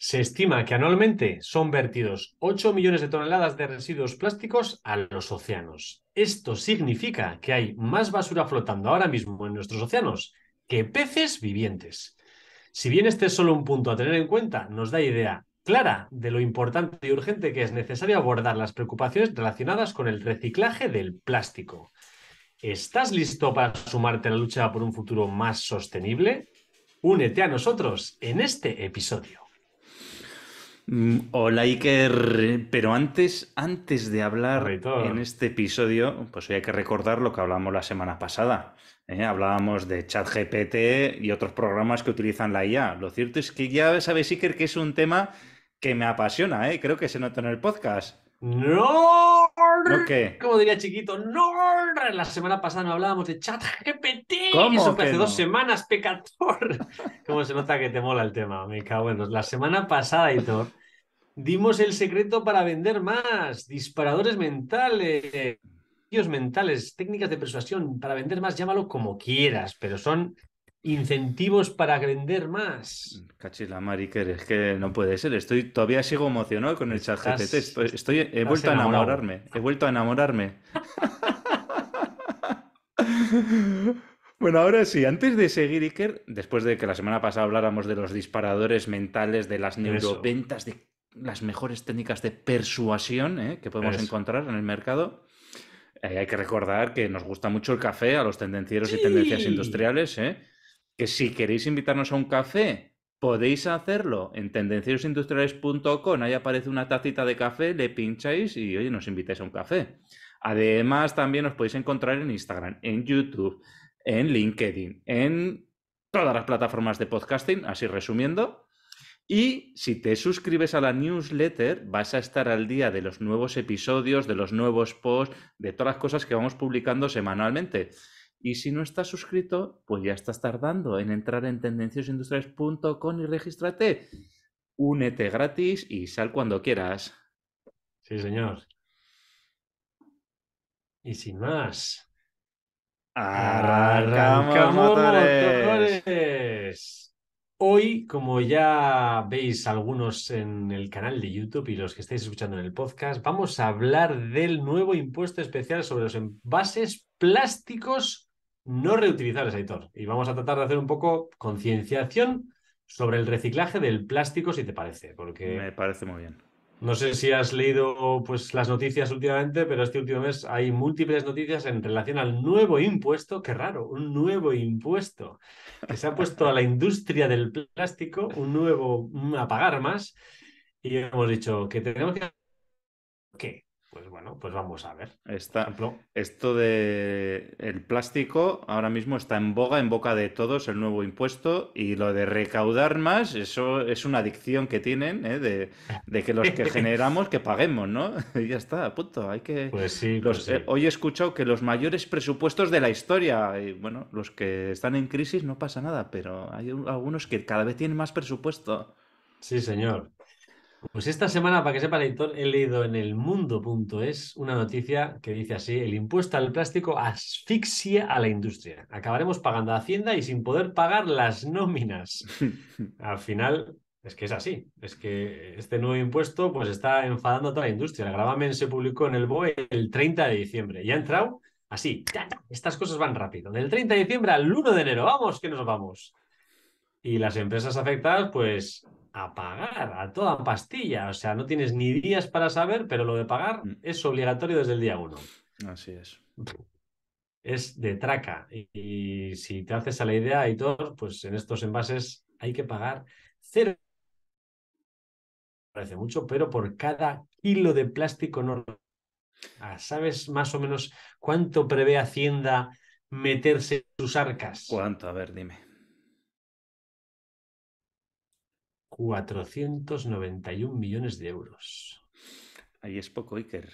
Se estima que anualmente son vertidos 8 millones de toneladas de residuos plásticos a los océanos. Esto significa que hay más basura flotando ahora mismo en nuestros océanos que peces vivientes. Si bien este es solo un punto a tener en cuenta, nos da idea clara de lo importante y urgente que es necesario abordar las preocupaciones relacionadas con el reciclaje del plástico. ¿Estás listo para sumarte a la lucha por un futuro más sostenible? Únete a nosotros en este episodio. Mm, hola Iker, pero antes, antes de hablar en este episodio, pues hoy hay que recordar lo que hablamos la semana pasada. ¿eh? Hablábamos de ChatGPT y otros programas que utilizan la IA. Lo cierto es que ya sabes Iker, que es un tema que me apasiona, ¿eh? creo que se nota en el podcast. ¡No! qué? Como diría chiquito, ¡No! La semana pasada no hablábamos de ChatGPT. ¿Cómo? Eso fue hace dos semanas, pecador. ¿Cómo se nota que te mola el tema? Me cago en La semana pasada, Iker Dimos el secreto para vender más, disparadores mentales, mentales, técnicas de persuasión para vender más, llámalo como quieras, pero son incentivos para vender más. Cachila, Mari, Es que no puede ser. Estoy todavía sigo emocionado con el chat Estoy, he vuelto a enamorarme. He vuelto a enamorarme. Bueno, ahora sí, antes de seguir, Iker, después de que la semana pasada habláramos de los disparadores mentales, de las neuroventas, de las mejores técnicas de persuasión ¿eh? que podemos encontrar en el mercado. Eh, hay que recordar que nos gusta mucho el café a los tendencieros y tendencias industriales. ¿eh? Que si queréis invitarnos a un café, podéis hacerlo en tendencierosindustriales.com. Ahí aparece una tacita de café, le pincháis y oye, nos invitáis a un café. Además, también os podéis encontrar en Instagram, en YouTube, en LinkedIn, en todas las plataformas de podcasting, así resumiendo. Y si te suscribes a la newsletter, vas a estar al día de los nuevos episodios, de los nuevos posts, de todas las cosas que vamos publicando semanalmente. Y si no estás suscrito, pues ya estás tardando en entrar en tendenciosindustriales.com y regístrate. Únete gratis y sal cuando quieras. Sí, señor. Y sin más. Arrancamos, Hoy, como ya veis algunos en el canal de YouTube y los que estáis escuchando en el podcast, vamos a hablar del nuevo impuesto especial sobre los envases plásticos no reutilizables, Aitor. Y vamos a tratar de hacer un poco concienciación sobre el reciclaje del plástico, si te parece. Porque... Me parece muy bien. No sé si has leído pues, las noticias últimamente, pero este último mes hay múltiples noticias en relación al nuevo impuesto, qué raro, un nuevo impuesto que se ha puesto a la industria del plástico, un nuevo a pagar más, y hemos dicho que tenemos que... Pues bueno, pues vamos a ver. esto de el plástico ahora mismo está en boga, en boca de todos, el nuevo impuesto y lo de recaudar más, eso es una adicción que tienen ¿eh? de, que los que generamos que paguemos, ¿no? y ya está, punto. Hay que. Pues pues eh, hoy he escuchado que los mayores presupuestos de la historia, y bueno, los que están en crisis no pasa nada, pero hay algunos que cada vez tienen más presupuesto. Sí, señor. Pues esta semana, para que sepa el he leído en el mundo.es una noticia que dice así, el impuesto al plástico asfixia a la industria. Acabaremos pagando a Hacienda y sin poder pagar las nóminas. al final, es que es así. Es que este nuevo impuesto pues está enfadando a toda la industria. El gravamen se publicó en el BOE el 30 de diciembre Ya ha entrado así. Estas cosas van rápido. Del 30 de diciembre al 1 de enero. Vamos, que nos vamos. Y las empresas afectadas, pues a pagar a toda pastilla. O sea, no tienes ni días para saber, pero lo de pagar mm. es obligatorio desde el día uno. Así es. Es de traca. Y, si te haces a la idea, Aitor, pues en estos envases hay que pagar cero. Parece mucho, pero por cada kilo de plástico no. Ah, ¿Sabes más o menos cuánto prevé Hacienda meterse en sus arcas? ¿Cuánto? A ver, dime. 491 millones de euros. Ahí es poco, Iker.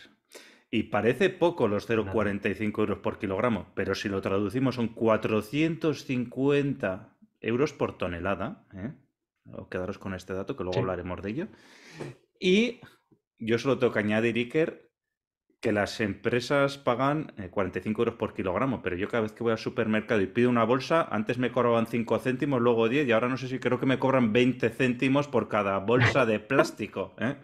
Y parece poco los 0,45 euros por kilogramo, pero si lo traducimos son 450 euros por tonelada. ¿eh? Quedaros con este dato, que luego hablaremos de ello. Y yo solo tengo que añadir, Iker, que las empresas pagan 45 eh, euros por kilogramo, pero yo cada vez que voy al supermercado y pido una bolsa, antes me cobraban 5 céntimos, luego 10 y ahora no sé si creo que me cobran 20 céntimos por cada bolsa de plástico. ¿eh?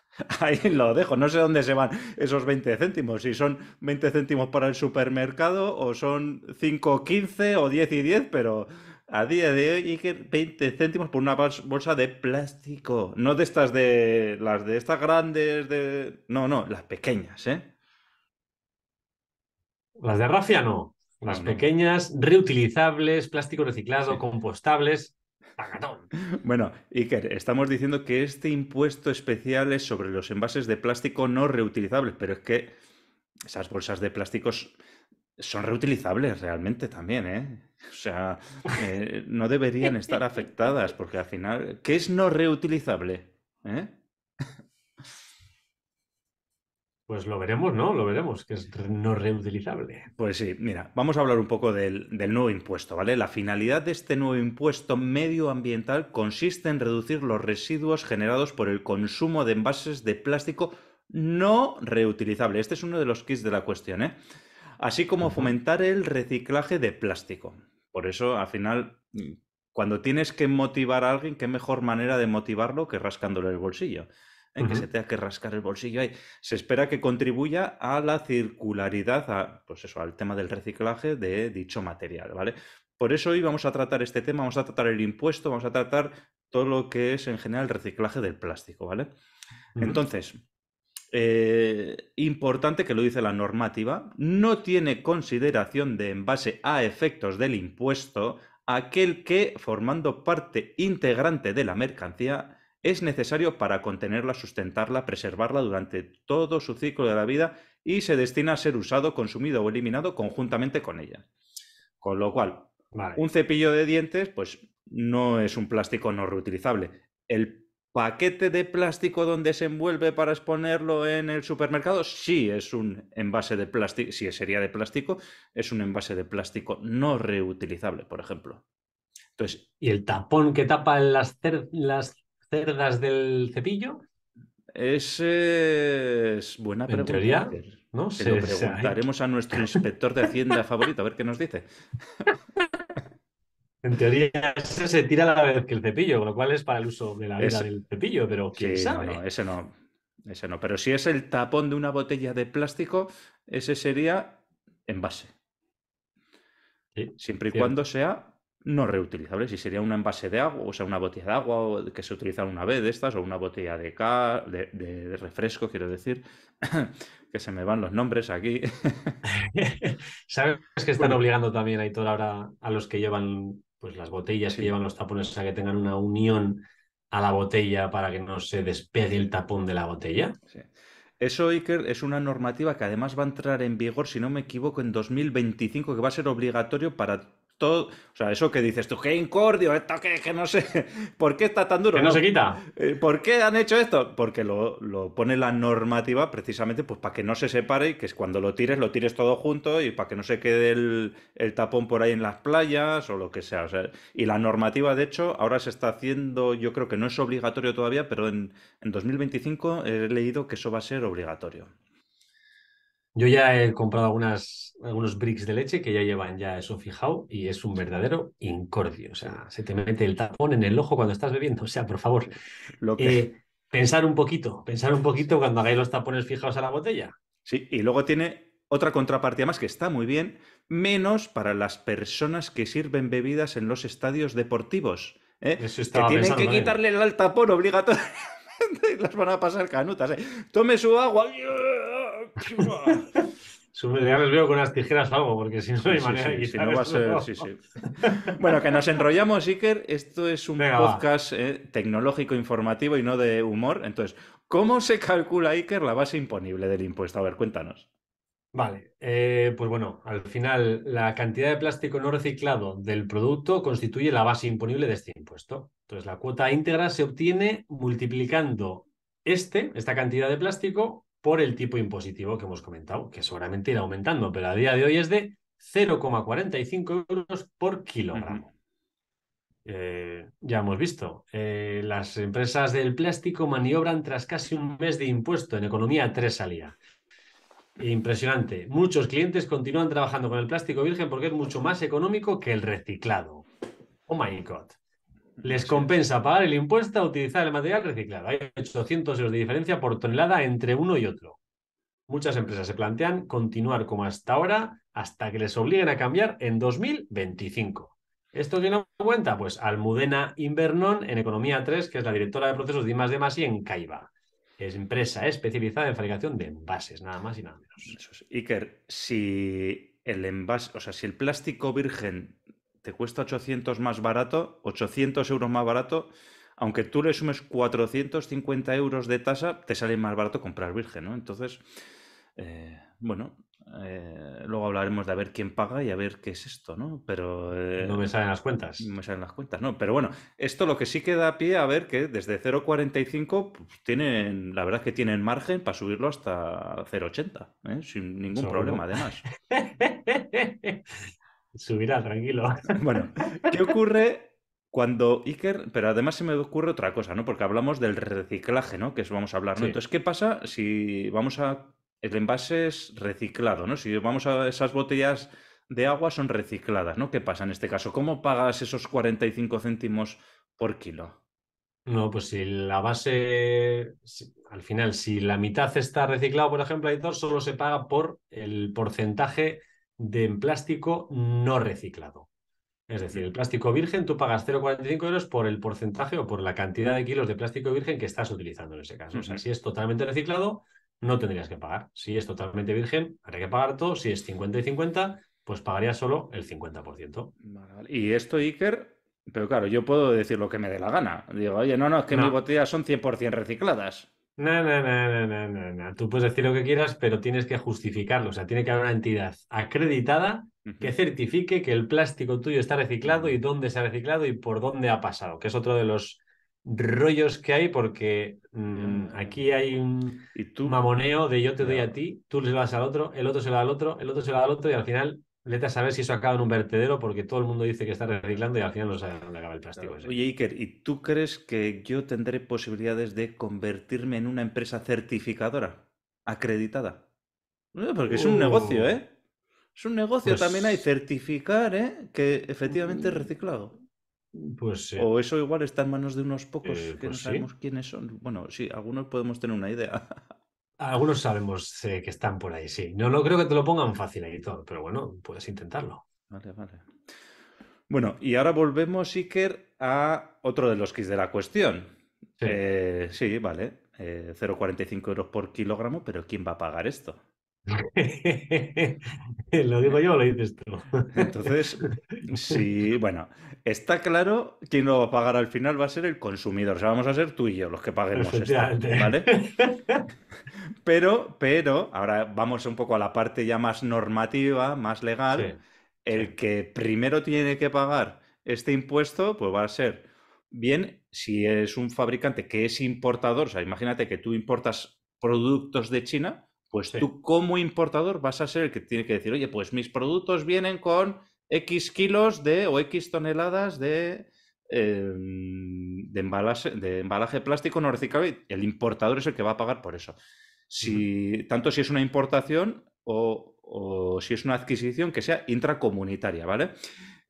Ahí lo dejo, no sé dónde se van esos 20 céntimos, si son 20 céntimos para el supermercado o son 5, 15 o 10 y 10, pero a día de hoy, Iker, 20 céntimos por una bolsa de plástico. No de estas de. las de estas grandes, de. No, no, las pequeñas, ¿eh? Las de rafia no. Las pequeñas, reutilizables, plástico reciclado, compostables. ¡Pagatón! Bueno, Iker, estamos diciendo que este impuesto especial es sobre los envases de plástico no reutilizables, pero es que esas bolsas de plásticos son reutilizables realmente también, ¿eh? O sea, eh, no deberían estar afectadas, porque al final, ¿qué es no reutilizable? ¿Eh? Pues lo veremos, ¿no? Lo veremos, que es no reutilizable. Pues sí, mira, vamos a hablar un poco del, del, nuevo impuesto, ¿vale? La finalidad de este nuevo impuesto medioambiental consiste en reducir los residuos generados por el consumo de envases de plástico no reutilizable. Este es uno de los kits de la cuestión, ¿eh? Así como fomentar el reciclaje de plástico. Por eso, al final, mm, cuando tienes que motivar a alguien, qué mejor manera de motivarlo que rascándole el bolsillo. En ¿Eh? Que se tenga que rascar el bolsillo ahí. Se espera que contribuya a la circularidad, a, pues eso, al tema del reciclaje de dicho material, ¿vale? Por eso hoy vamos a tratar este tema, vamos a tratar el impuesto, vamos a tratar todo lo que es en general el reciclaje del plástico, ¿vale? Entonces, eh, importante que lo dice la normativa, no tiene consideración de envase a efectos del impuesto aquel que, formando parte integrante de la mercancía, es necesario para contenerla, sustentarla, preservarla durante todo su ciclo de la vida y se destina a ser usado, consumido o eliminado conjuntamente con ella. Con lo cual, un cepillo de dientes, pues no es un plástico no reutilizable. El ¿Paquete de plástico donde se envuelve para exponerlo en el supermercado? Sí, es un envase de plástico, si sí, sería de plástico, es un envase de plástico no reutilizable, por ejemplo. Entonces, ¿Y el tapón que tapa las, las cerdas del cepillo? Ese es buena pregunta. ¿En No Se preguntaremos a nuestro inspector de Hacienda favorito, a ver qué nos dice. En teoría, ese se tira a la vez que el cepillo, con lo cual es para el uso de la vida del cepillo, pero quién sabe. ese no. Ese no. Pero si es el tapón de una botella de plástico, ese sería envase. Siempre y cuando sea no reutilizable. Si sería un envase de agua, o sea, una botella de agua que se utiliza una vez de estas, o una botella de, de, refresco, quiero decir, que se me van los nombres aquí. Sabes que están obligando también, Aitor, ahora a los que llevan pues las botellas que llevan los tapones, o sea, que tengan una unión a la botella para que no se despegue el tapón de la botella. Eso, Iker, es una normativa que además va a entrar en vigor, si no me equivoco, en 2025, que va a ser obligatorio para todo, o sea, eso que dices tú, qué incordio, esto que, que no sé, ¿por qué está tan duro? Que no, se quita. Eh, ¿Por qué han hecho esto? Porque lo, pone la normativa precisamente pues para que no se separe y que cuando lo tires, lo tires todo junto y para que no se quede el, tapón por ahí en las playas o lo que sea. O sea. Y la normativa, de hecho, ahora se está haciendo, yo creo que no es obligatorio todavía, pero en, en 2025 he leído que eso va a ser obligatorio. Yo ya he comprado algunas, algunos bricks de leche que ya llevan ya eso fijado y es un verdadero incordio. O sea, se te mete el tapón en el ojo cuando estás bebiendo. O sea, por favor, Lo que... Eh, pensar un poquito, pensar un poquito cuando hagáis los tapones fijados a la botella. Sí, y luego tiene otra contrapartida más que está muy bien, menos para las personas que sirven bebidas en los estadios deportivos. ¿eh? que tienen que ¿eh? quitarle el tapón Y las van a pasar canutas. Tome su agua ya los veo con unas tijeras algo, porque si no, hay manera Bueno, que nos enrollamos, Iker. Esto es un podcast eh, tecnológico, informativo y no de humor. Entonces, ¿cómo se calcula, Iker, la base imponible del impuesto? A ver, cuéntanos. Vale, eh, pues bueno, al final la cantidad de plástico no reciclado del producto constituye la base imponible de este impuesto. Entonces, la cuota íntegra se obtiene multiplicando este, esta cantidad de plástico, por el tipo impositivo que hemos comentado, que seguramente irá aumentando, pero a día de hoy es de 0,45 euros por kilogramo. Eh, ya hemos visto, eh, las empresas del plástico maniobran tras casi un mes de impuesto en economía 3 salía. Impresionante. Muchos clientes continúan trabajando con el plástico virgen porque es mucho más económico que el reciclado. Oh my God. Les compensa pagar el impuesto a utilizar el material reciclado. Hay 800 euros de diferencia por tonelada entre uno y otro. Muchas empresas se plantean continuar como hasta ahora hasta que les obliguen a cambiar en 2025. ¿Esto tiene en cuenta? Pues Almudena Invernón en Economía 3, que es la directora de procesos de I, de más y en Caiba. Es empresa especializada en fabricación de envases, nada más y nada menos. Iker, si el envase, o sea, si el plástico virgen te cuesta 800 más barato, 800 euros más barato, aunque tú le sumes 450 euros de tasa, te sale más barato comprar virgen, ¿no? Entonces, eh, bueno, eh, luego hablaremos de a ver quién paga y a ver qué es esto, ¿no? Pero... Eh, no me salen las cuentas. No me salen las cuentas, no. Pero bueno, esto lo que sí queda a pie a ver que desde 0,45 pues, tienen, la verdad es que tienen margen para subirlo hasta 0,80, sin ningún problema además. Subirá, tranquilo. Bueno, ¿qué ocurre cuando Iker, pero además se me ocurre otra cosa, ¿no? Porque hablamos del reciclaje, ¿no? Que eso vamos a hablar, Entonces, ¿qué pasa si vamos a. El envase es reciclado, ¿no? Si vamos a esas botellas de agua son recicladas, ¿no? ¿Qué pasa en este caso? ¿Cómo pagas esos 45 céntimos por kilo? No, pues si la base, al final, si la mitad está reciclado, por ejemplo, dos solo se paga por el porcentaje de plástico no reciclado. Es decir, el plástico virgen tú pagas 0,45 euros por el porcentaje o por la cantidad de kilos de plástico virgen que estás utilizando en ese caso. O sea, si es totalmente reciclado, no tendrías que pagar. Si es totalmente virgen, habría que pagar todo. Si es 50 y 50, pues pagaría solo el 50%. Y esto, Iker, pero claro, yo puedo decir lo que me dé la gana. Digo, oye, no, no, es que mis botellas son 100% recicladas. No, no, no, no, no, no, Tú puedes decir lo que quieras, pero tienes que justificarlo. O sea, tiene que haber una entidad acreditada que certifique que el plástico tuyo está reciclado y dónde se ha reciclado y por dónde ha pasado, que es otro de los rollos que hay porque mm, aquí hay un mamoneo de yo te doy a ti, tú le vas al otro, el otro se lo da al otro, el otro se lo da al otro y al final Vete a saber si eso acaba en un vertedero porque todo el mundo dice que está reciclando y al final no sabe dónde acaba el plástico. Oye, Iker, ¿y tú crees que yo tendré posibilidades de convertirme en una empresa certificadora, acreditada? Eh, porque es un negocio, uh. ¿eh? Es un negocio, pues también hay certificar, ¿eh? Que efectivamente es mm. reciclado. Pues sí. Eh, o eso igual está en manos de unos pocos eh, que no pues sabemos quiénes son. Bueno, sí, algunos podemos tener una idea. Algunos sabemos eh, que están por ahí, sí. No, no creo que te lo pongan fácil, editor, pero bueno, puedes intentarlo. Vale, vale. Bueno, y ahora volvemos, Iker, a otro de los kits de la cuestión. Sí, eh, vale. 0,45 eh, euros por kilogramo, pero ¿quién va a pagar esto? lo digo yo o lo dices tú. Entonces, sí, bueno, está claro quién lo va a pagar al final va a ser el consumidor. O sea, vamos a ser tú y yo los que paguemos esto, ¿vale? pero, pero, ahora vamos un poco a la parte ya más normativa, más legal. el que primero tiene que pagar este impuesto, pues va a ser bien si es un fabricante que es importador. O sea, imagínate que tú importas productos de China pues tú como importador vas a ser el que tiene que decir, oye, pues mis productos vienen con X kilos de o X toneladas de, em, de, embalaje, de embalaje plástico no reciclable. El importador es el que va a pagar por eso. Si, Tanto si es una importación o, si es una adquisición que sea intracomunitaria, ¿vale?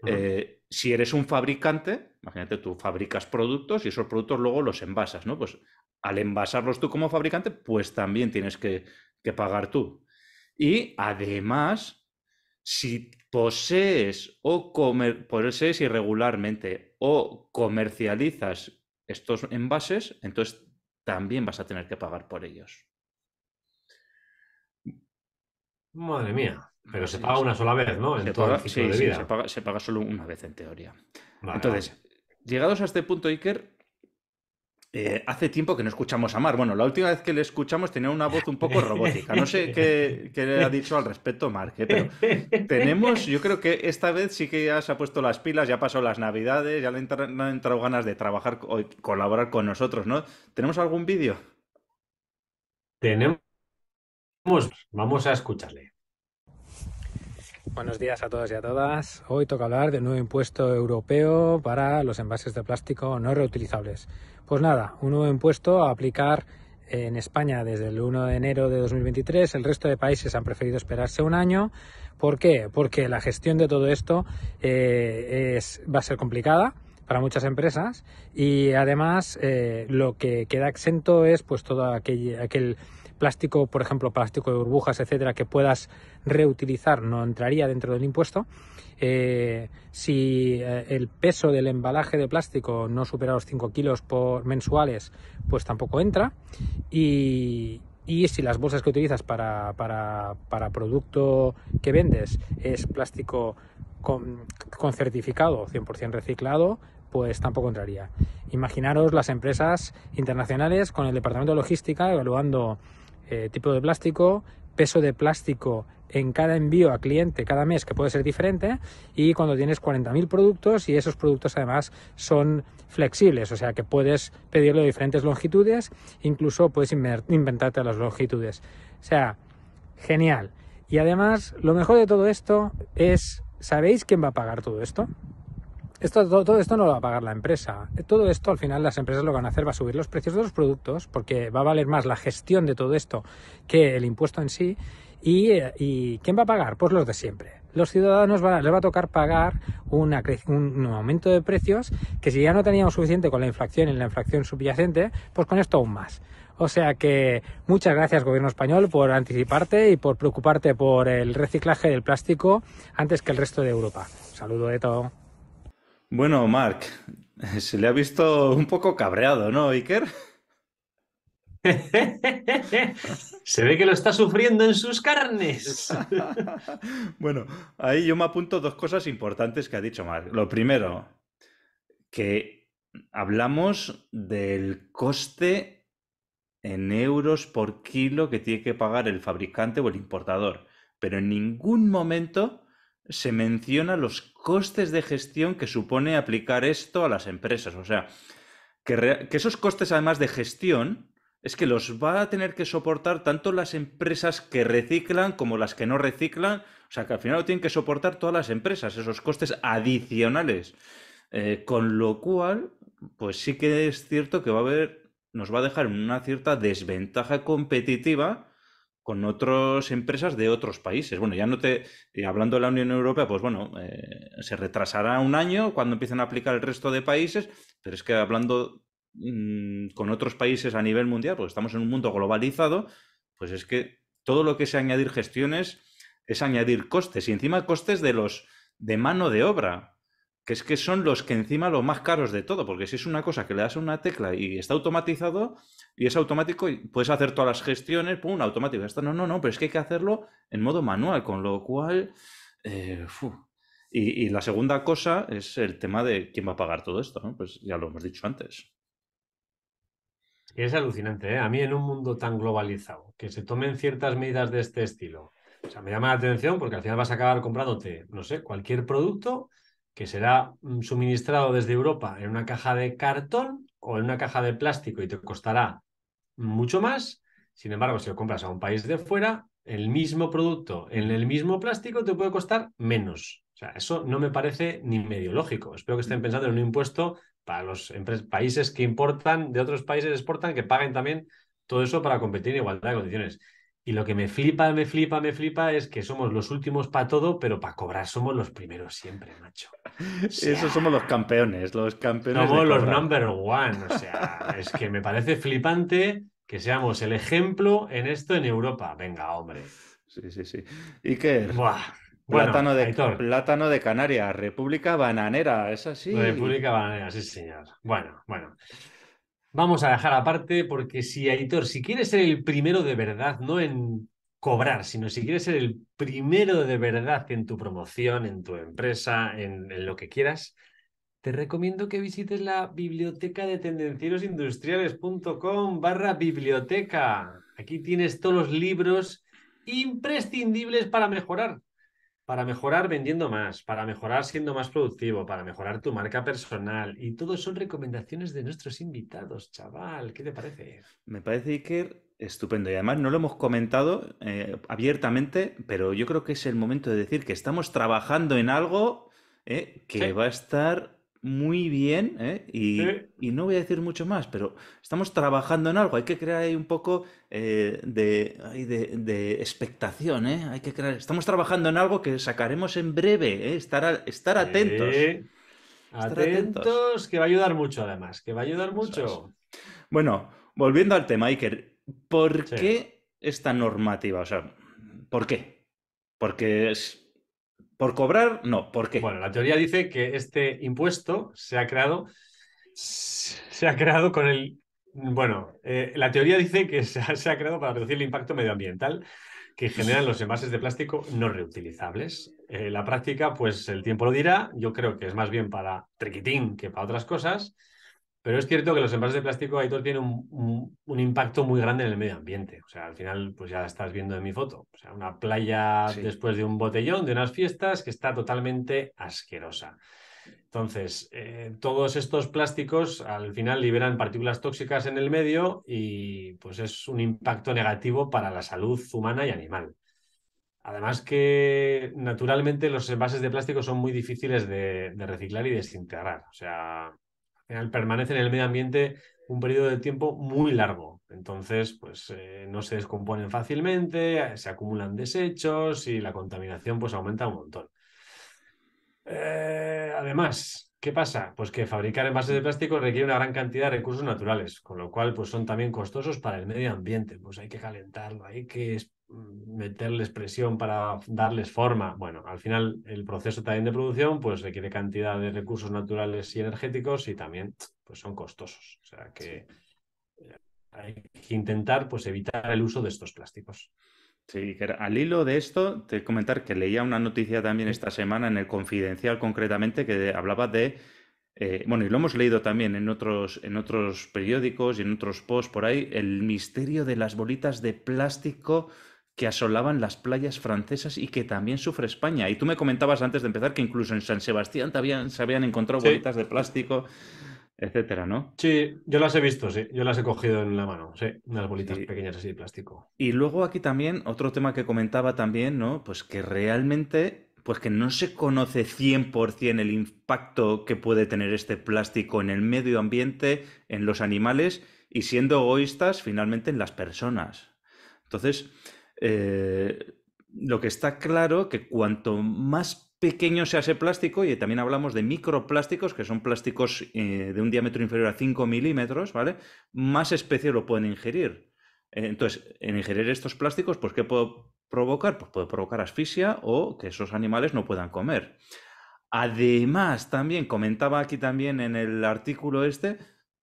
Eh, si eres un fabricante, imagínate, tú fabricas productos y esos productos luego los envasas, ¿no? Pues al envasarlos tú como fabricante, pues también tienes que que pagar tú. Y además, si posees o comer, posees irregularmente o comercializas estos envases, entonces también vas a tener que pagar por ellos. Madre mía, pero se paga una sola vez, ¿no? En se, paga, de vida. se, paga, solo una vez en teoría. Entonces, llegados a este punto, Iker, eh, hace tiempo que no escuchamos a Mar. Bueno, la última vez que le escuchamos tenía una voz un poco robótica. No sé qué, le ha dicho al respecto Mar, ¿eh? pero tenemos, yo creo que esta vez sí que ya se ha puesto las pilas, ya pasó las navidades, ya le han entrado ganas de trabajar o colaborar con nosotros, ¿no? ¿Tenemos algún vídeo? Tenemos. Vamos a escucharle. Buenos días a todos y a todas. Hoy toca hablar del nuevo impuesto europeo para los envases de plástico no reutilizables. Pues nada, un nuevo impuesto a aplicar en España desde el 1 de enero de 2023. El resto de países han preferido esperarse un año. ¿Por qué? Porque la gestión de todo esto eh, va a ser complicada para muchas empresas y además eh, lo que queda exento es pues todo aquel, aquel plástico, por ejemplo, plástico de burbujas, etcétera, que puedas reutilizar no entraría dentro del impuesto. Eh, si eh, el peso del embalaje de plástico no supera los 5 kilos por mensuales, pues tampoco entra. Y, si las bolsas que utilizas para, producto que vendes es plástico con, con certificado 100% reciclado, pues tampoco entraría. Imaginaros las empresas internacionales con el departamento de logística evaluando eh, tipo de plástico, peso de plástico en cada envío a cliente cada mes, que puede ser diferente, y cuando tienes 40.000 productos y esos productos además son flexibles, o sea que puedes pedirle diferentes longitudes, incluso puedes inventarte las longitudes. O sea, genial. Y además, lo mejor de todo esto es, ¿sabéis quién va a pagar todo esto? Esto, todo, esto no lo va a pagar la empresa. Todo esto al final las empresas lo que van a hacer va a subir los precios de los productos porque va a valer más la gestión de todo esto que el impuesto en sí. ¿Y, eh, quién va a pagar? Pues los de siempre. Los ciudadanos les va a tocar pagar un aumento de precios que si ya no teníamos suficiente con la inflación y la inflación subyacente, pues con esto aún más. O sea que muchas gracias gobierno español por anticiparte y por preocuparte por el reciclaje del plástico antes que el resto de Europa. saludo de todo. Bueno, Mark, eh, se le ha visto un poco cabreado, ¿no, Iker? Se ve que lo está sufriendo en sus carnes. bueno, ahí yo me apunto dos cosas importantes que ha dicho Mark. Lo primero, que hablamos del coste en euros por kilo que tiene que pagar el fabricante o el importador, pero en ningún momento se menciona los costes de gestión que supone aplicar esto a las empresas. O sea, que, esos costes además de gestión es que los va a tener que soportar tanto las empresas que reciclan como las que no reciclan. O sea, que al final lo tienen que soportar todas las empresas, esos costes adicionales. Eh, con lo cual, pues sí que es cierto que va a haber, nos va a dejar una cierta desventaja competitiva con otras empresas de otros países. Bueno, ya no te, hablando de la Unión Europea, pues bueno, eh, se retrasará un año cuando empiecen a aplicar el resto de países, pero es que hablando mm, con otros países a nivel mundial, pues estamos en un mundo globalizado, pues es que todo lo que es añadir gestiones es añadir costes y encima costes de los de mano de obra, que es que son los que encima los más caros de todo, porque si es una cosa que le das a una tecla y está automatizado y es automático, y puedes hacer todas las gestiones, pum, automático. Esto no, no, no, pero es que hay que hacerlo en modo manual, con lo cual... Eh, y, y, la segunda cosa es el tema de quién va a pagar todo esto, ¿no? Pues ya lo hemos dicho antes. Es alucinante, ¿eh? A mí en un mundo tan globalizado, que se tomen ciertas medidas de este estilo. O sea, me llama la atención porque al final vas a acabar comprándote, no sé, cualquier producto que será mm, suministrado desde Europa en una caja de cartón o en una caja de plástico y te costará mucho más. Sin embargo, si lo compras a un país de fuera, el mismo producto en el mismo plástico te puede costar menos. O sea, eso no me parece ni medio lógico. Espero que estén mm. pensando en un impuesto para los países que importan de otros países, exportan, que paguen también todo eso para competir en igualdad de condiciones. Y lo que me flipa, me flipa, me flipa es que somos los últimos para todo, pero para cobrar somos los primeros siempre, macho. Eso somos los campeones, los campeones. Somos los number one, o sea, es que me parece flipante que seamos el ejemplo en esto en Europa. Venga, hombre. Sí, sí, sí. ¿Y qué? Buah. Plátano, de, plátano de Canarias, República Bananera, es así. República Bananera, sí, señor. Bueno, bueno vamos a dejar aparte porque si, editor si quieres ser el primero de verdad, no en cobrar, sino si quieres ser el primero de verdad en tu promoción, en tu empresa, en, en lo que quieras, te recomiendo que visites la biblioteca de tendencierosindustriales.com barra biblioteca. Aquí tienes todos los libros imprescindibles para mejorar para mejorar vendiendo más, para mejorar siendo más productivo, para mejorar tu marca personal. Y todo son recomendaciones de nuestros invitados, chaval. ¿Qué te parece? Me parece, Iker, estupendo. Y además no lo hemos comentado eh, abiertamente, pero yo creo que es el momento de decir que estamos trabajando en algo eh, que va a estar muy bien, ¿eh? y, no voy a decir mucho más, pero estamos trabajando en algo, hay que crear ahí un poco eh, de, expectación, ¿eh? hay que crear, estamos trabajando en algo que sacaremos en breve, ¿eh? estar, estar atentos. atentos, que va a ayudar mucho además, que va a ayudar mucho. Bueno, volviendo al tema, Iker, ¿por qué esta normativa? O sea, ¿por qué? Porque es, por cobrar, no. ¿Por qué? Bueno, la teoría dice que este impuesto se ha creado, se ha creado con el... Bueno, eh, la teoría dice que se ha, creado para reducir el impacto medioambiental que generan los envases de plástico no reutilizables. Eh, la práctica, pues el tiempo lo dirá. Yo creo que es más bien para triquitín que para otras cosas. Pero es cierto que los envases de plástico, Aitor, tienen un, un, impacto muy grande en el medio ambiente. O sea, al final, pues ya estás viendo en mi foto. O sea, una playa después de un botellón, de unas fiestas, que está totalmente asquerosa. Entonces, eh, todos estos plásticos al final liberan partículas tóxicas en el medio y pues es un impacto negativo para la salud humana y animal. Además que naturalmente los envases de plástico son muy difíciles de, reciclar y desintegrar. O sea, Permanece permanecen en el medio ambiente un periodo de tiempo muy largo. Entonces, pues eh, no se descomponen fácilmente, se acumulan desechos y la contaminación pues aumenta un montón. Eh, además, ¿Qué pasa? Pues que fabricar envases de plástico requiere una gran cantidad de recursos naturales, con lo cual pues son también costosos para el medio ambiente. Pues hay que calentarlo, hay que mm, meterles presión para darles forma. Bueno, al final el proceso también de producción pues requiere cantidad de recursos naturales y energéticos y también pues son costosos. O sea que hay que intentar pues evitar el uso de estos plásticos. Sí, al hilo de esto, te comentar que leía una noticia también esta semana en el Confidencial concretamente que hablaba de, eh, bueno, y lo hemos leído también en otros, en otros periódicos y en otros posts por ahí, el misterio de las bolitas de plástico que asolaban las playas francesas y que también sufre España. Y tú me comentabas antes de empezar que incluso en San Sebastián se habían encontrado bolitas de plástico etcétera, ¿no? Sí, yo las he visto, sí, yo las he cogido en la mano, sí, unas bolitas pequeñas así de plástico. Y luego aquí también, otro tema que comentaba también, ¿no? Pues que realmente, pues que no se conoce 100% el impacto que puede tener este plástico en el medio ambiente, en los animales y siendo egoístas, finalmente en las personas. Entonces, eh, lo que está claro que cuanto más pequeño sea ese plástico y también hablamos de microplásticos, que son plásticos eh, de un diámetro inferior a 5 milímetros, ¿vale? Más especie lo pueden ingerir. Eh, entonces, en ingerir estos plásticos, pues ¿qué puedo provocar? Pues puede provocar asfixia o que esos animales no puedan comer. Además, también comentaba aquí también en el artículo este,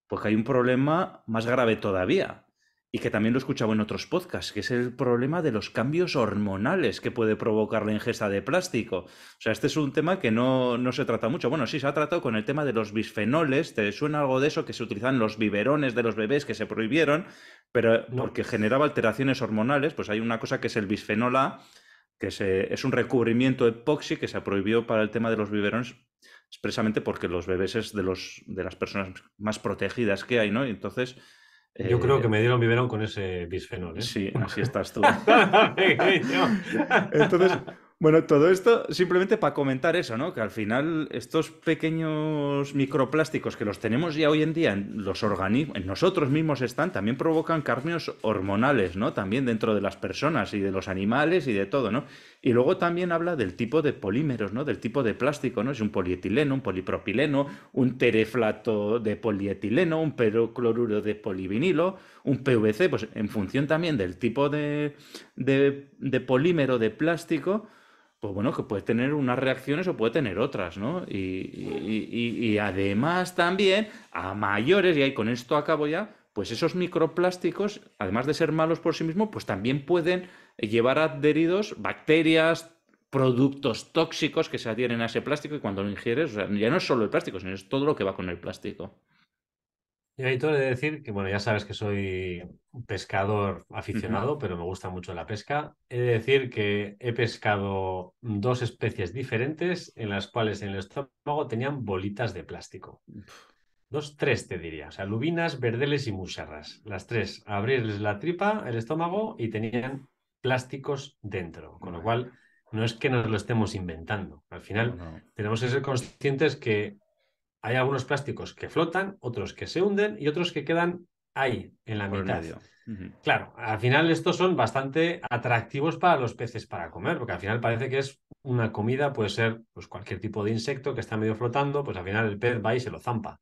pues que hay un problema más grave todavía, y que también lo escuchaba en otros podcasts, que es el problema de los cambios hormonales que puede provocar la ingesta de plástico. O sea, este es un tema que no, se trata mucho. Bueno, sí, se ha tratado con el tema de los bisfenoles, ¿te suena algo de eso que se utilizan los biberones de los bebés que se prohibieron? Pero porque generaba alteraciones hormonales, pues hay una cosa que es el bisfenol que es un recubrimiento epoxi que se prohibió para el tema de los biberones expresamente porque los bebés es de, los, de las personas más protegidas que hay, ¿no? Y entonces yo creo que eh, me dieron biberón con ese bisfenol. ¿eh? Sí, así estás tú. Entonces, bueno, todo esto simplemente para comentar eso, ¿no? Que al final estos pequeños microplásticos que los tenemos ya hoy en día en los organismos, en nosotros mismos están, también provocan cambios hormonales, ¿no? También dentro de las personas y de los animales y de todo, ¿no? Y luego también habla del tipo de polímeros, ¿no? Del tipo de plástico, ¿no? Es un polietileno, un polipropileno, un tereflato de polietileno, un perocloruro de polivinilo, un PVC, pues en función también del tipo de, de, polímero de plástico, pues bueno, que puede tener unas reacciones o puede tener otras, ¿no? Y, y además también a mayores, y ahí con esto acabo ya, pues esos microplásticos, además de ser malos por sí mismos, pues también pueden llevar adheridos bacterias, productos tóxicos que se adhieren a ese plástico y cuando lo ingieres, ya no es solo el plástico, sino es todo lo que va con el plástico. Y ahí todo de decir que, bueno, ya sabes que soy pescador aficionado, pero me gusta mucho la pesca. He de decir que he pescado dos especies diferentes en las cuales en el estómago tenían bolitas de plástico. Dos, tres te diría. O sea, lubinas, verdeles y musarras. Las tres. Abrirles la tripa, el estómago y tenían plásticos dentro. Con lo cual, no es que nos lo estemos inventando. Al final, tenemos que ser conscientes que hay algunos plásticos que flotan, otros que se hunden y otros que quedan ahí, en la mitad. Claro, al final estos son bastante atractivos para los peces para comer, porque al final parece que es una comida, puede ser pues, cualquier tipo de insecto que está medio flotando, pues al final el pez va y se lo zampa.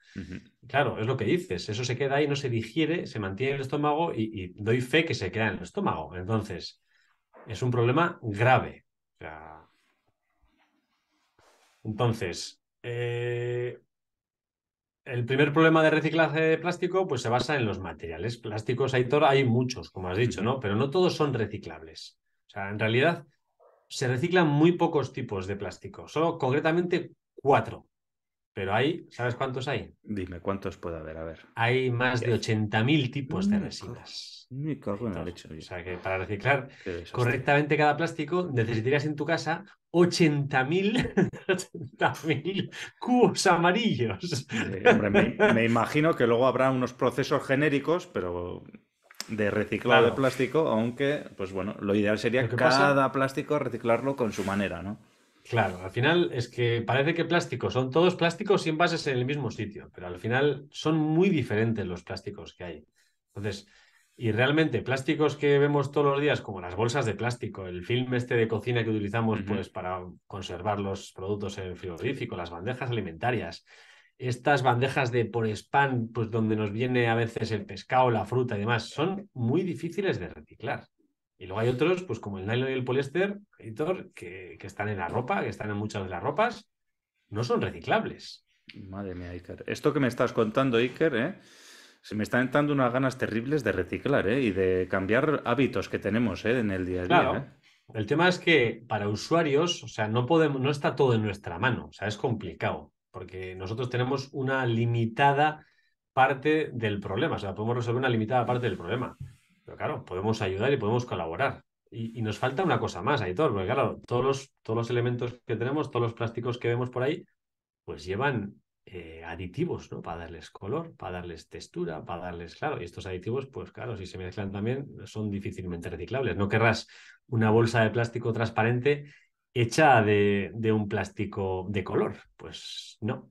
Claro, es lo que dices, eso se queda ahí, no se digiere, se mantiene en el estómago y, doy fe que se queda en el estómago. Entonces, es un problema grave. Entonces, eh, el primer problema de reciclaje de plástico pues se basa en los materiales. Plásticos, Aitor, hay muchos, como has dicho, ¿no? Pero no todos son reciclables. O sea, en realidad se reciclan muy pocos tipos de plástico, solo concretamente cuatro. Pero hay, ¿sabes cuántos hay? Dime, ¿cuántos puede haber? A ver. Hay más de 80.000 tipos de resinas. Muy cago O sea, que para reciclar correctamente cada plástico necesitarías en tu casa 80.000 cubos amarillos. hombre, me, imagino que luego habrá unos procesos genéricos, pero de reciclado de plástico, aunque, pues bueno, lo ideal sería cada plástico reciclarlo con su manera, ¿no? Claro, al final es que parece que plásticos son todos plásticos y envases en el mismo sitio, pero al final son muy diferentes los plásticos que hay. Entonces, y realmente, plásticos que vemos todos los días, como las bolsas de plástico, el film este de cocina que utilizamos pues, para conservar los productos en el frigorífico, las bandejas alimentarias, estas bandejas de por spam, pues donde nos viene a veces el pescado, la fruta y demás, son muy difíciles de reciclar. Y luego hay otros, pues como el nylon y el poliéster, que, que están en la ropa, que están en muchas de las ropas, no son reciclables. Madre mía, Iker. Esto que me estás contando, Iker, ¿eh? se me están dando unas ganas terribles de reciclar ¿eh? y de cambiar hábitos que tenemos ¿eh? en el día a día. ¿eh? El tema es que para usuarios, o sea, no podemos, no está todo en nuestra mano, o sea, es complicado, porque nosotros tenemos una limitada parte del problema, o sea, podemos resolver una limitada parte del problema. Pero claro, podemos ayudar y podemos colaborar. Y, nos falta una cosa más, ahí todo, porque claro, todos los, todos los elementos que tenemos, todos los plásticos que vemos por ahí, pues llevan eh, aditivos, ¿no? Para darles color, para darles textura, para darles, claro, y estos aditivos, pues claro, si se mezclan también, son difícilmente reciclables. No querrás una bolsa de plástico transparente hecha de, un plástico de color, pues no.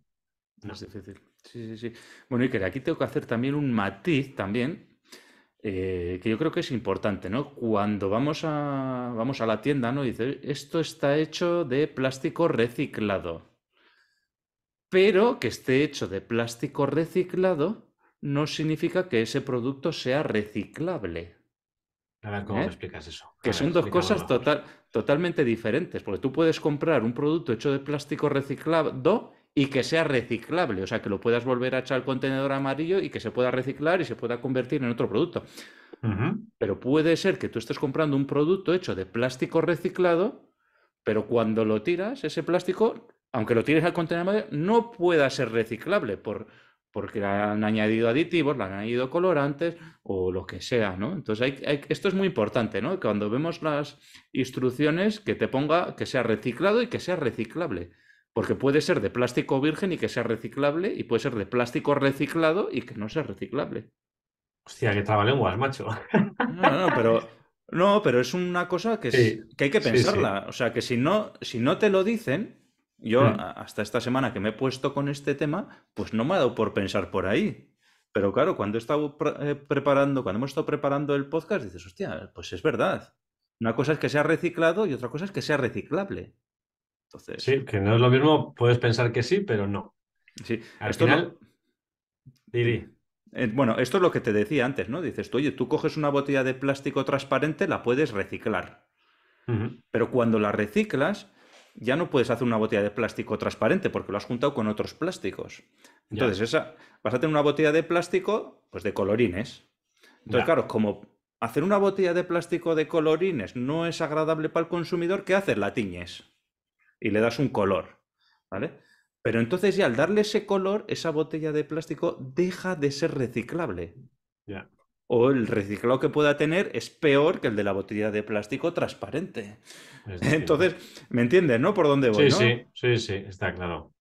no. Es difícil. Sí, sí, sí. Bueno, Iker, aquí tengo que hacer también un matiz también, eh, que yo creo que es importante, ¿no? Cuando vamos a, vamos a la tienda, ¿no? dice, esto está hecho de plástico reciclado pero que esté hecho de plástico reciclado no significa que ese producto sea reciclable. A ver cómo ¿Eh? me explicas eso. Que son dos cosas total, totalmente diferentes, porque tú puedes comprar un producto hecho de plástico reciclado y que sea reciclable, o sea, que lo puedas volver a echar al contenedor amarillo y que se pueda reciclar y se pueda convertir en otro producto. Pero puede ser que tú estés comprando un producto hecho de plástico reciclado, pero cuando lo tiras, ese plástico aunque lo tires al contenedor, no pueda ser reciclable por, porque le han añadido aditivos, le han añadido colorantes o lo que sea, ¿no? Entonces, esto es muy importante, ¿no? Cuando vemos las instrucciones, que te ponga que sea reciclado y que sea reciclable. Porque puede ser de plástico virgen y que sea reciclable, y puede ser de plástico reciclado y que no sea reciclable. Hostia, que trabalenguas, macho. No, no, pero, no, pero es una cosa que, hay que pensarla. O sea, que si no, si no te lo dicen, yo mm. hasta esta semana que me he puesto con este tema, pues no me ha dado por pensar por ahí. Pero claro, cuando he eh, preparando, cuando hemos estado preparando el podcast, dices, hostia, pues es verdad. Una cosa es que sea reciclado y otra cosa es que sea reciclable. Entonces... Sí, que no es lo mismo, puedes pensar que sí, pero no. Sí. Al esto final... Lo... Eh, bueno, esto es lo que te decía antes, ¿no? Dices oye, tú coges una botella de plástico transparente, la puedes reciclar. Pero cuando la reciclas, ya no puedes hacer una botella de plástico transparente porque lo has juntado con otros plásticos. Entonces, esa, vas a tener una botella de plástico, pues de colorines. Entonces, claro, como hacer una botella de plástico de colorines no es agradable para el consumidor, ¿qué haces? La tiñes y le das un color, ¿vale? Pero entonces ya al darle ese color, esa botella de plástico deja de ser reciclable. Ya o el reciclado que pueda tener es peor que el de la botella de plástico transparente. Entonces, ¿me entiendes, no? Por dónde voy, sí, Sí, sí, está claro.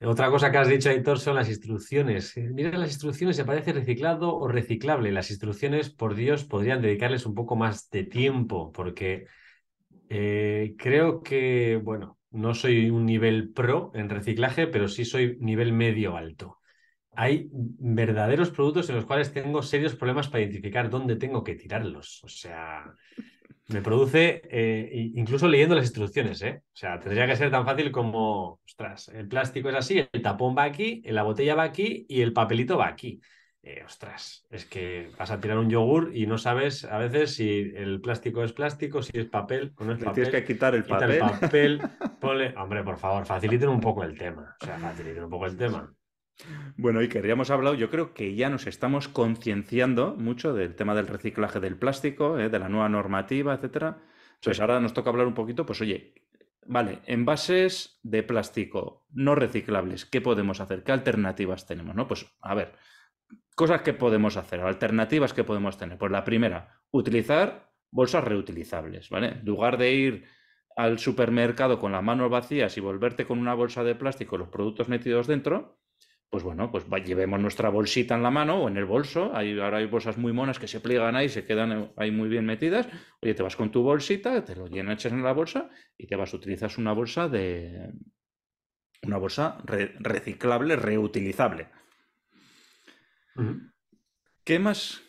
Otra cosa que has dicho, editor, son las instrucciones. Eh, mira las instrucciones, se parece reciclado o reciclable. Las instrucciones, por Dios, podrían dedicarles un poco más de tiempo, porque eh, creo que, bueno, no soy un nivel pro en reciclaje, pero sí soy nivel medio alto hay verdaderos productos en los cuales tengo serios problemas para identificar dónde tengo que tirarlos. O sea, me produce, eh, incluso leyendo las instrucciones, ¿eh? O sea, tendría que ser tan fácil como, ostras, el plástico es así, el tapón va aquí, la botella va aquí y el papelito va aquí. Eh, ostras, es que vas a tirar un yogur y no sabes a veces si el plástico es plástico, si es papel Tienes que quitar el papel. El papel Hombre, por favor, faciliten un poco el tema. O sea, faciliten un poco el tema. Bueno, y queríamos hablar, yo creo que ya nos estamos concienciando mucho del tema del reciclaje del plástico, eh, de la nueva normativa, etcétera. Entonces, ahora nos toca hablar un poquito, pues oye, vale, envases de plástico no reciclables, ¿qué podemos hacer? ¿Qué alternativas tenemos? ¿No? Pues, a ver, cosas que podemos hacer, alternativas que podemos tener. Pues la primera, utilizar bolsas reutilizables, ¿vale? En lugar de ir al supermercado con las manos vacías y volverte con una bolsa de plástico los productos metidos dentro, pues bueno, pues llevemos nuestra bolsita en la mano o en el bolso. Hay, ahora hay bolsas muy monas que se pliegan ahí, se quedan eh, ahí muy bien metidas. Oye, te vas con tu bolsita, te lo llenas, echas en la bolsa y te vas, utilizas una bolsa de. Una bolsa reciclable, reutilizable. ¿Qué más?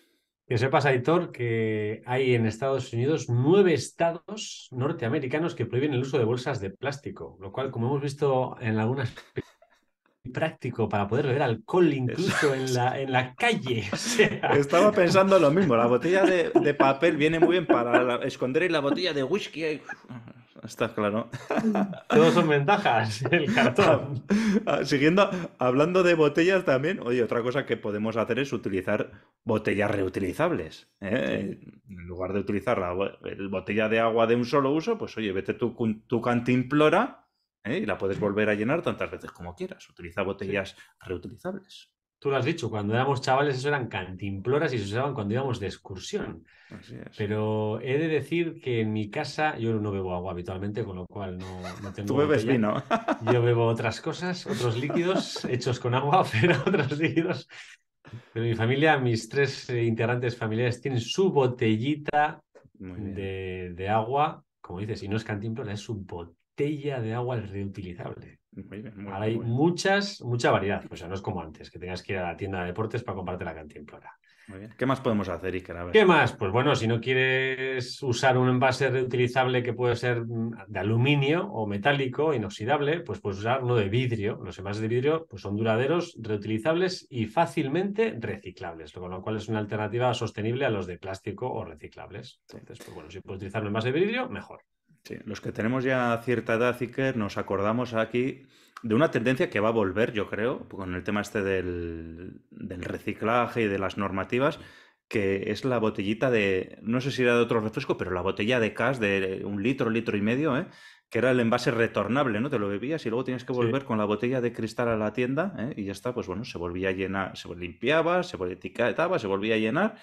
Que sepas, Aitor, que hay en Estados Unidos nueve estados norteamericanos que prohíben el uso de bolsas de plástico, lo cual, como hemos visto en algunas práctico para poder beber alcohol incluso en la, en la, calle. Estaba pensando lo mismo, la botella de, papel viene muy bien para esconder la botella de whisky. Está claro. Todos son ventajas, el cartón. Ah, siguiendo, hablando de botellas también, oye, otra cosa que podemos hacer es utilizar botellas reutilizables. ¿eh? En lugar de utilizar la botella de agua de un solo uso, pues oye, vete tu, tu cantimplora ¿eh? y la puedes volver a llenar tantas veces como quieras. Utiliza botellas reutilizables. Tú lo has dicho, cuando éramos chavales eso eran cantimploras y se usaban cuando íbamos de excursión. Pero he de decir que en mi casa yo no bebo agua habitualmente, con lo cual no, no tengo... Tú bebes vino. Yo bebo otras cosas, otros líquidos hechos con agua, pero otros líquidos. Pero mi familia, mis tres eh, integrantes familiares tienen su botellita de, agua, como dices, y no es cantimplora, es su botella Tella de agua reutilizable. Ahora hay muchas, mucha variedad. Pues sea, no es como antes, que tengas que ir a la tienda de deportes para comprarte la cantimplora. Muy ¿Qué más podemos hacer, Iker? ¿Qué más? Pues bueno, si no quieres usar un envase reutilizable que puede ser mm, de aluminio o metálico, inoxidable, pues puedes usar uno de vidrio. Los envases de vidrio pues son duraderos, reutilizables y fácilmente reciclables, con lo cual es una alternativa sostenible a los de plástico o reciclables. Entonces, pues bueno, si puedes utilizar un envase de vidrio, mejor los que tenemos ya cierta edad y que nos acordamos aquí de una tendencia que va a volver, yo creo, con el tema este del, reciclaje y de las normativas, que es la botellita de, no sé si era de otro refresco, pero la botella de cas de un litro, litro y medio, ¿eh? que era el envase retornable, ¿no? Te lo bebías y luego tienes que volver con la botella de cristal a la tienda ¿eh? y ya está, pues bueno, se volvía a llenar, se limpiaba, se etiquetaba, se volvía a llenar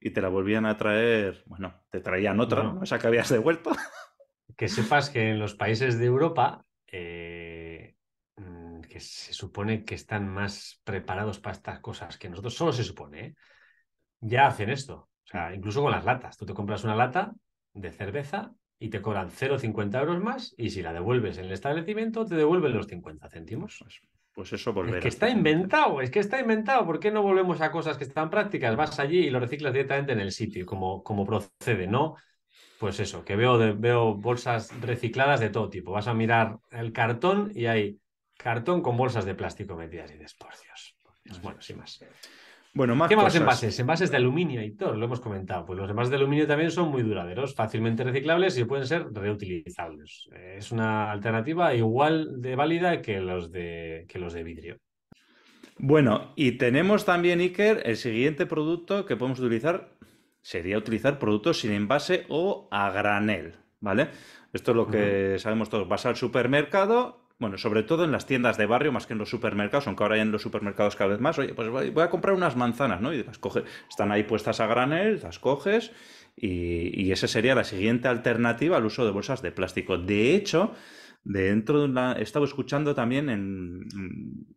y te la volvían a traer, bueno, te traían otra, ¿no? Esa que habías devuelto. que sepas que en los países de Europa, eh, mm, que se supone que están más preparados para estas cosas que nosotros, solo se supone, ¿eh? ya hacen esto. O sea, incluso con las latas. Tú te compras una lata de cerveza y te cobran 0,50 euros más y si la devuelves en el establecimiento te devuelven los 50 céntimos. Pues, pues, eso volver. Es que está inventado, es que está inventado. ¿Por qué no volvemos a cosas que están prácticas? Vas allí y lo reciclas directamente en el sitio, como, como procede, ¿no? pues eso, que veo, veo bolsas recicladas de todo tipo. Vas a mirar el cartón y hay cartón con bolsas de plástico metidas y desporcios. Bueno, sin más. Bueno, más ¿Qué más envases? Envases de aluminio, y todo, lo hemos comentado. Pues los envases de aluminio también son muy duraderos, fácilmente reciclables y pueden ser reutilizables. Eh, es una alternativa igual de válida que los de, que los de vidrio. Bueno, y tenemos también, Iker, el siguiente producto que podemos utilizar sería utilizar productos sin envase o a granel, ¿vale? Esto es lo que sabemos todos. Vas al supermercado, bueno, sobre todo en las tiendas de barrio, más que en los supermercados, aunque ahora hay en los supermercados cada vez más, oye, pues voy a comprar unas manzanas, ¿no? Y las coges, están ahí puestas a granel, las coges y, y esa sería la siguiente alternativa al uso de bolsas de plástico. De hecho, dentro de una... He estado escuchando también en,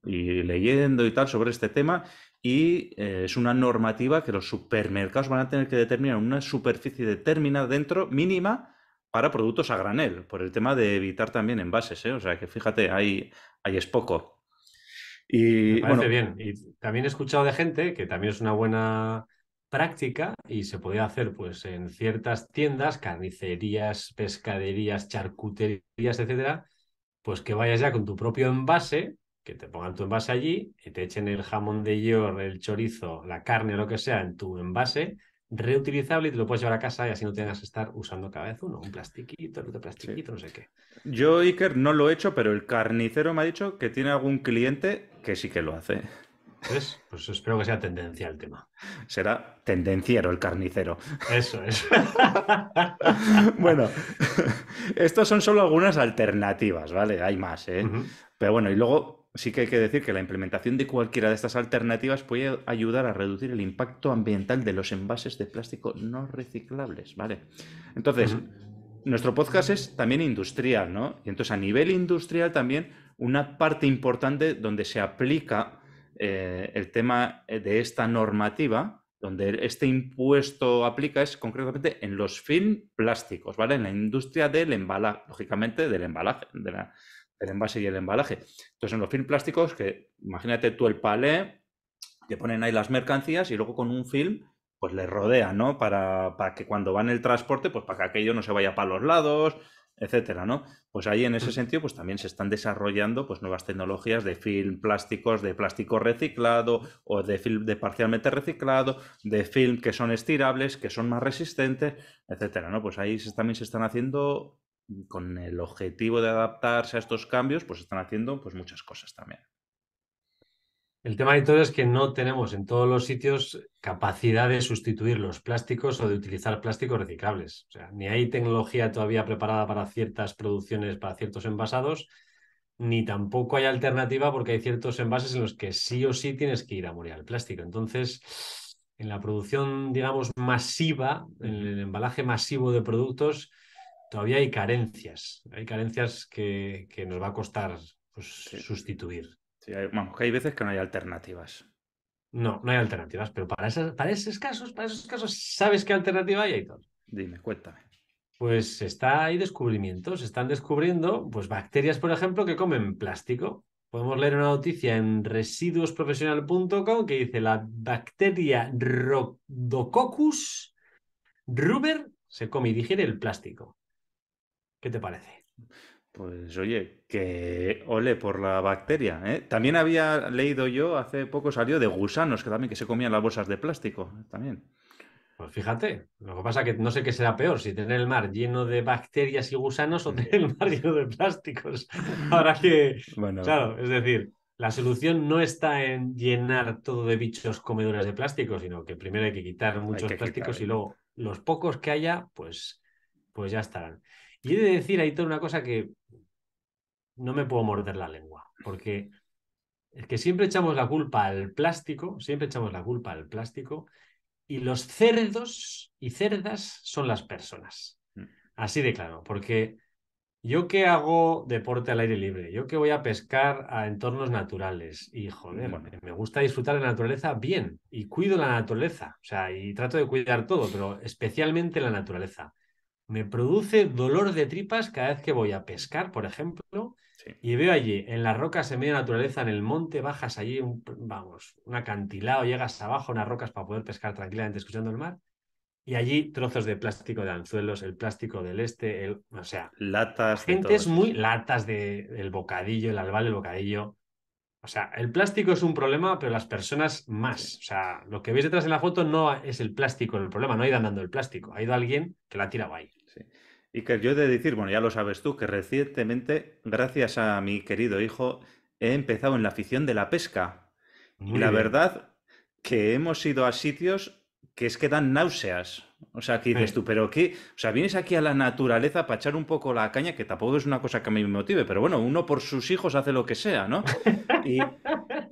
y leyendo y tal sobre este tema y eh, es una normativa que los supermercados van a tener que determinar una superficie determinada dentro mínima para productos a granel, por el tema de evitar también envases, ¿eh? o sea que fíjate, ahí, es poco. Y, parece bien. Y también he escuchado de gente que también es una buena práctica y se podría hacer pues en ciertas tiendas, carnicerías, pescaderías, charcuterías, etcétera, pues que vayas ya con tu propio envase que te pongan tu envase allí, y te echen el jamón de york, el chorizo, la carne o lo que sea en tu envase reutilizable y te lo puedes llevar a casa y así no tengas que estar usando cada vez uno, un plastiquito, otro plastiquito, no sé qué. Yo, Iker, no lo he hecho, pero el carnicero me ha dicho que tiene algún cliente que sí que lo hace. Pues, espero que sea tendencial el tema. Será tendenciero el carnicero. Eso es. bueno, estas son solo algunas alternativas, ¿vale? Hay más, ¿eh? Pero bueno, y luego sí que hay que decir que la implementación de cualquiera de estas alternativas puede ayudar a reducir el impacto ambiental de los envases de plástico no reciclables, ¿vale? Entonces, nuestro podcast es también industrial, ¿no? Y entonces a nivel industrial también una parte importante donde se aplica eh, el tema eh, de esta normativa, donde este impuesto aplica es concretamente en los film plásticos, ¿vale? En la industria del embalaje, lógicamente del embalaje, de la el envase y el embalaje. Entonces, en los film plásticos, que imagínate tú el palé, te ponen ahí las mercancías y luego con un film, pues le rodea, ¿no? Para, que cuando va en el transporte, pues para que aquello no se vaya para los lados, etcétera, ¿no? Pues ahí en ese mm. sentido, pues también se están desarrollando pues nuevas tecnologías de film plásticos, de plástico reciclado o de film de parcialmente reciclado, de film que son estirables, que son más resistentes, etcétera, ¿no? Pues ahí también se están haciendo con el objetivo de adaptarse a estos cambios, pues están haciendo pues, muchas cosas también. El tema de todo es que no tenemos en todos los sitios capacidad de sustituir los plásticos o de utilizar plásticos reciclables. O sea, ni hay tecnología todavía preparada para ciertas producciones, para ciertos envasados, ni tampoco hay alternativa porque hay ciertos envases en los que sí o sí tienes que ir a morir al plástico. Entonces, en la producción, digamos, masiva, en el embalaje masivo de productos, todavía hay carencias, hay carencias que, nos va a costar pues, sustituir. hay, vamos, que hay veces que no hay alternativas. No, no hay alternativas, pero para, esos casos, para esos casos, ¿sabes qué alternativa hay, Dime, cuéntame. Pues está, hay descubrimientos, se están descubriendo pues, bacterias, por ejemplo, que comen plástico. Podemos leer una noticia en residuosprofesional.com que dice la bacteria Rodococcus ruber se come y digiere el plástico. ¿Qué te parece? Pues oye, que ole por la bacteria. ¿eh? También había leído yo, hace poco salió, de gusanos que también que se comían las bolsas de plástico. También. Pues fíjate, lo que pasa es que no sé qué será peor, si tener el mar lleno de bacterias y gusanos o tener el mar lleno de plásticos. Ahora que, claro, es decir, la solución no está en llenar todo de bichos comedores de plástico, sino que primero hay que quitar muchos plásticos y luego los pocos que haya, pues, pues ya estarán. Y he de decir, toda una cosa que no me puedo morder la lengua, porque es que siempre echamos la culpa al plástico, siempre echamos la culpa al plástico, y los cerdos y cerdas son las personas. Mm. Así de claro, porque yo que hago deporte al aire libre, yo que voy a pescar a entornos naturales y joder, me gusta disfrutar de la naturaleza bien y cuido la naturaleza, o sea, y trato de cuidar todo, pero especialmente la naturaleza me produce dolor de tripas cada vez que voy a pescar, por ejemplo, y veo allí, en las rocas, en medio de naturaleza, en el monte, bajas allí, un, vamos, un acantilado, llegas abajo, unas rocas para poder pescar tranquilamente escuchando el mar, y allí trozos de plástico de anzuelos, el plástico del este, el, o sea, latas. Gente es muy latas del el bocadillo, el albal, el bocadillo. O sea, el plástico es un problema, pero las personas más. O sea, lo que veis detrás en la foto no es el plástico el problema, no ha ido andando el plástico, ha ido alguien que la ha tirado ahí y que yo he de decir, bueno, ya lo sabes tú, que recientemente, gracias a mi querido hijo, he empezado en la afición de la pesca. y la verdad que hemos ido a sitios que es que dan náuseas. O sea, aquí dices tú, pero aquí o sea, vienes aquí a la naturaleza para echar un poco la caña, que tampoco es una cosa que a mí me motive, pero bueno, uno por sus hijos hace lo que sea, ¿no? Y,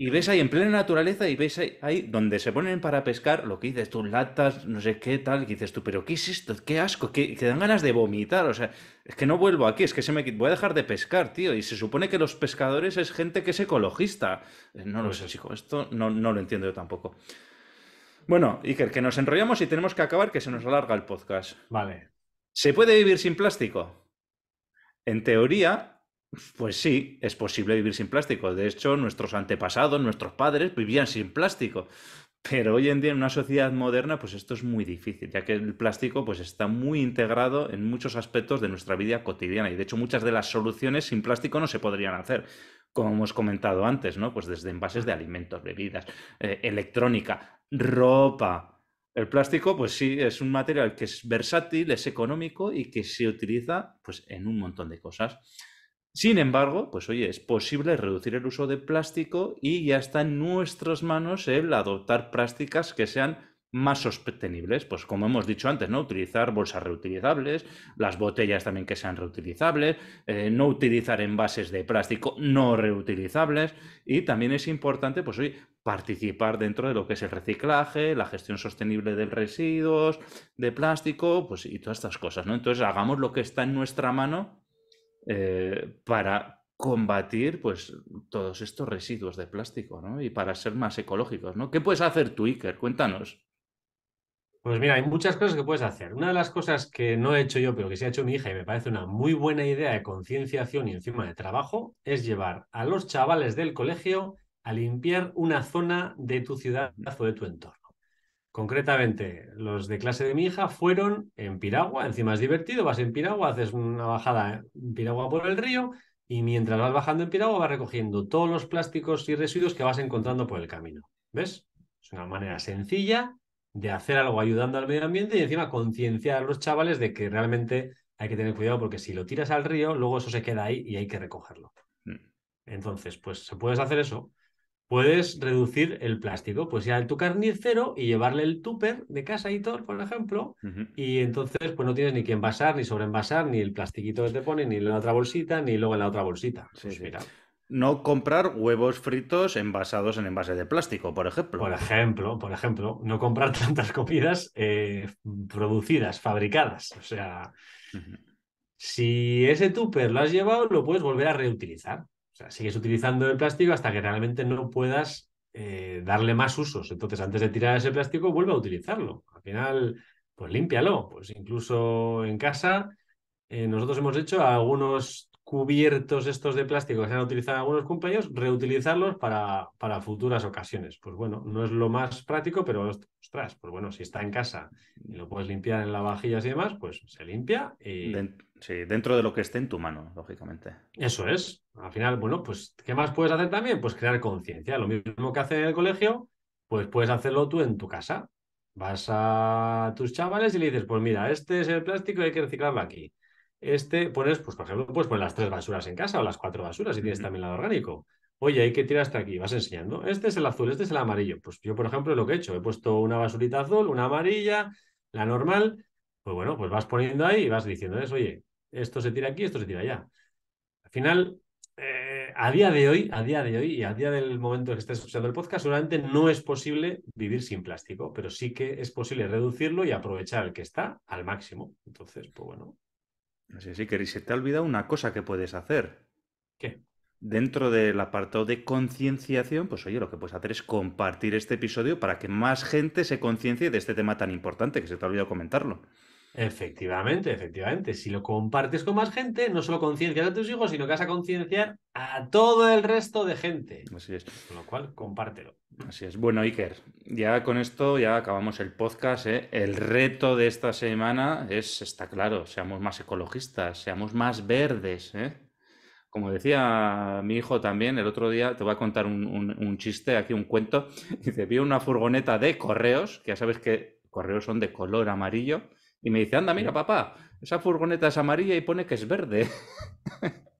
y ves ahí en plena naturaleza y ves ahí, donde se ponen para pescar lo que dices tú, latas, no sé qué tal, y dices tú, pero ¿qué es esto? ¿Qué asco? Que dan ganas de vomitar, o sea, es que no vuelvo aquí, es que se me voy a dejar de pescar, tío. Y se supone que los pescadores es gente que es ecologista. Eh, no lo sé, chico, esto no, no lo entiendo yo tampoco. Bueno, Iker, que nos enrollamos y tenemos que acabar, que se nos alarga el podcast. Vale. ¿Se puede vivir sin plástico? En teoría, pues sí, es posible vivir sin plástico. De hecho, nuestros antepasados, nuestros padres vivían sin plástico. Pero hoy en día en una sociedad moderna, pues esto es muy difícil, ya que el plástico pues está muy integrado en muchos aspectos de nuestra vida cotidiana y de hecho muchas de las soluciones sin plástico no se podrían hacer, como hemos comentado antes, ¿no? Pues desde envases de alimentos, bebidas, eh, electrónica, ropa, el plástico, pues sí, es un material que es versátil, es económico y que se utiliza pues, en un montón de cosas. Sin embargo, pues oye, es posible reducir el uso de plástico y ya está en nuestras manos el adoptar prácticas que sean más sostenibles, pues como hemos dicho antes, ¿no? Utilizar bolsas reutilizables, las botellas también que sean reutilizables, eh, no utilizar envases de plástico no reutilizables y también es importante, pues hoy participar dentro de lo que es el reciclaje, la gestión sostenible de residuos, de plástico, pues y todas estas cosas, ¿no? Entonces hagamos lo que está en nuestra mano eh, para combatir pues, todos estos residuos de plástico ¿no? y para ser más ecológicos. ¿no? ¿Qué puedes hacer tú, Iker? Cuéntanos. Pues mira, hay muchas cosas que puedes hacer. Una de las cosas que no he hecho yo, pero que sí ha hecho mi hija y me parece una muy buena idea de concienciación y encima de trabajo, es llevar a los chavales del colegio a limpiar una zona de tu ciudad o de tu entorno. Concretamente, los de clase de mi hija fueron en piragua, encima es divertido, vas en piragua, haces una bajada en piragua por el río y mientras vas bajando en piragua vas recogiendo todos los plásticos y residuos que vas encontrando por el camino. ¿Ves? Es una manera sencilla de hacer algo ayudando al medio ambiente y encima concienciar a los chavales de que realmente hay que tener cuidado porque si lo tiras al río, luego eso se queda ahí y hay que recogerlo. Mm. Entonces, pues se puedes hacer eso. Puedes reducir el plástico, pues ya a tu carnicero y llevarle el tupper de casa y todo, por ejemplo, y entonces pues no tienes ni que envasar, ni sobreenvasar, ni el plastiquito que te ponen, ni en la otra bolsita, ni luego en la otra bolsita. Pues no comprar huevos fritos envasados en envase de plástico, por ejemplo. Por ejemplo, por ejemplo, no comprar tantas comidas eh, producidas, fabricadas. O sea, si ese tupper lo has llevado, lo puedes volver a reutilizar sea, sigues utilizando el plástico hasta que realmente no puedas eh, darle más usos. Entonces, antes de tirar ese plástico, vuelve a utilizarlo. Al final, pues límpialo. Pues incluso en casa, eh, nosotros hemos hecho algunos cubiertos estos de plástico que se han utilizado algunos compañeros, reutilizarlos para, para futuras ocasiones. Pues bueno, no es lo más práctico, pero ostras, pues bueno, si está en casa y lo puedes limpiar en vajilla y demás, pues se limpia y... Sí, dentro de lo que esté en tu mano, lógicamente. Eso es. Al final, bueno, pues, ¿qué más puedes hacer también? Pues crear conciencia. Lo mismo que hace el colegio, pues puedes hacerlo tú en tu casa. Vas a tus chavales y le dices, pues mira, este es el plástico y hay que reciclarlo aquí. Este, pones, pues por ejemplo, pues pones las tres basuras en casa o las cuatro basuras y tienes también lado orgánico. Oye, hay que tirar hasta aquí, vas enseñando. Este es el azul, este es el amarillo. Pues yo, por ejemplo, lo que he hecho, he puesto una basurita azul, una amarilla, la normal. Pues bueno, pues vas poniendo ahí y vas diciendo, oye, esto se tira aquí, esto se tira allá. Al final, eh, a día de hoy, a día de hoy y a día del momento que estés escuchando el podcast, solamente no es posible vivir sin plástico, pero sí que es posible reducirlo y aprovechar el que está al máximo. Entonces, pues bueno. Así sí, que se te ha olvidado una cosa que puedes hacer. ¿Qué? Dentro del apartado de concienciación, pues oye, lo que puedes hacer es compartir este episodio para que más gente se conciencie de este tema tan importante que se te ha olvidado comentarlo. Efectivamente, efectivamente. Si lo compartes con más gente, no solo conciencias a tus hijos, sino que vas a concienciar a todo el resto de gente. Así es. Con lo cual, compártelo. Así es. Bueno, Iker, ya con esto ya acabamos el podcast. ¿eh? El reto de esta semana es, está claro, seamos más ecologistas, seamos más verdes. ¿eh? Como decía mi hijo también, el otro día te voy a contar un, un chiste, aquí un cuento. Dice, vi una furgoneta de correos, que ya sabes que correos son de color amarillo y me dice, anda, mira, papá, esa furgoneta es amarilla y pone que es verde.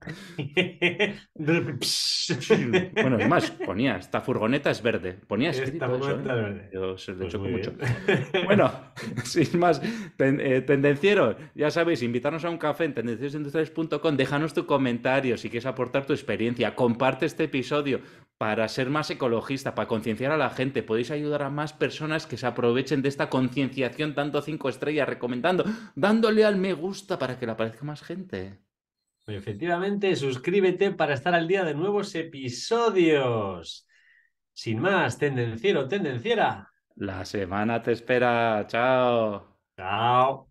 bueno, es más, ponía, esta furgoneta es verde. Ponía ¿eh? verde. Yo pues mucho. Bueno, sin más, eh, tendenciero, ya sabéis, invitarnos a un café en tendencierosindustriales.com, déjanos tu comentario si quieres aportar tu experiencia, comparte este episodio para ser más ecologista, para concienciar a la gente, podéis ayudar a más personas que se aprovechen de esta concienciación tanto cinco estrellas, recomendando, dándole al me gusta para que le aparezca más gente. Pues efectivamente, suscríbete para estar al día de nuevos episodios. Sin más, tendenciero, tendenciera. La semana te espera. Chao. Chao.